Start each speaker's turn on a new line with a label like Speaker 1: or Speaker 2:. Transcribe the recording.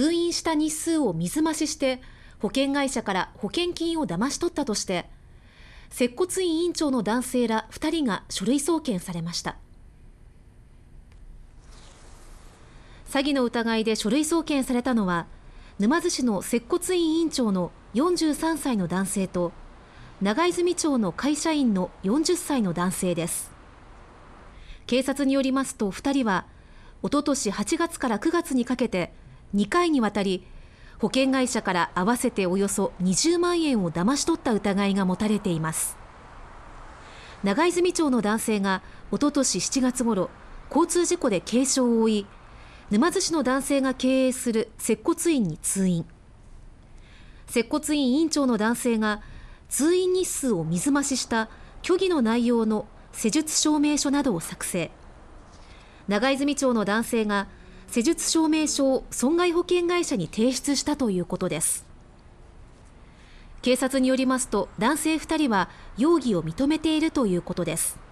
Speaker 1: 通院した日数を水増しして保険会社から保険金を騙し取ったとして接骨院院長の男性ら2人が書類送検されました詐欺の疑いで書類送検されたのは沼津市の接骨院院長の43歳の男性と長泉町の会社員の40歳の男性です警察によりますと2人はおととし8月から9月にかけて2回にわたり保険会社から合わせておよそ20万円を騙し取った疑いが持たれています長泉町の男性がおととし7月ごろ交通事故で軽傷を負い沼津市の男性が経営する接骨院に通院接骨院院長の男性が通院日数を水増しした虚偽の内容の施術証明書などを作成長泉町の男性が施術証明書を損害保険会社に提出したということです警察によりますと男性2人は容疑を認めているということです